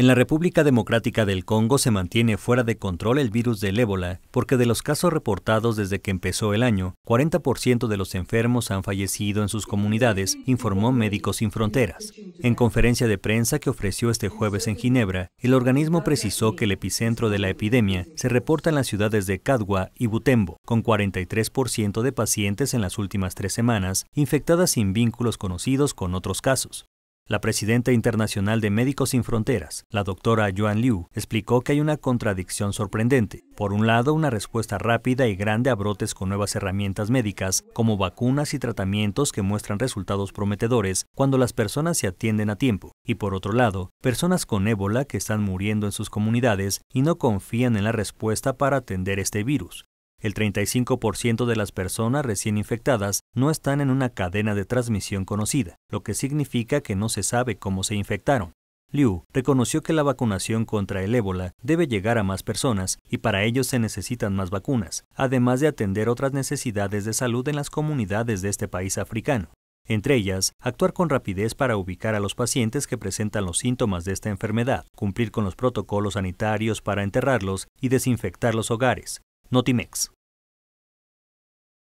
En la República Democrática del Congo se mantiene fuera de control el virus del ébola, porque de los casos reportados desde que empezó el año, 40% de los enfermos han fallecido en sus comunidades, informó Médicos Sin Fronteras. En conferencia de prensa que ofreció este jueves en Ginebra, el organismo precisó que el epicentro de la epidemia se reporta en las ciudades de Cadua y Butembo, con 43% de pacientes en las últimas tres semanas infectadas sin vínculos conocidos con otros casos. La presidenta internacional de Médicos Sin Fronteras, la doctora Joan Liu, explicó que hay una contradicción sorprendente. Por un lado, una respuesta rápida y grande a brotes con nuevas herramientas médicas, como vacunas y tratamientos que muestran resultados prometedores cuando las personas se atienden a tiempo. Y por otro lado, personas con ébola que están muriendo en sus comunidades y no confían en la respuesta para atender este virus. El 35% de las personas recién infectadas no están en una cadena de transmisión conocida, lo que significa que no se sabe cómo se infectaron. Liu reconoció que la vacunación contra el ébola debe llegar a más personas y para ello se necesitan más vacunas, además de atender otras necesidades de salud en las comunidades de este país africano. Entre ellas, actuar con rapidez para ubicar a los pacientes que presentan los síntomas de esta enfermedad, cumplir con los protocolos sanitarios para enterrarlos y desinfectar los hogares, Notimex.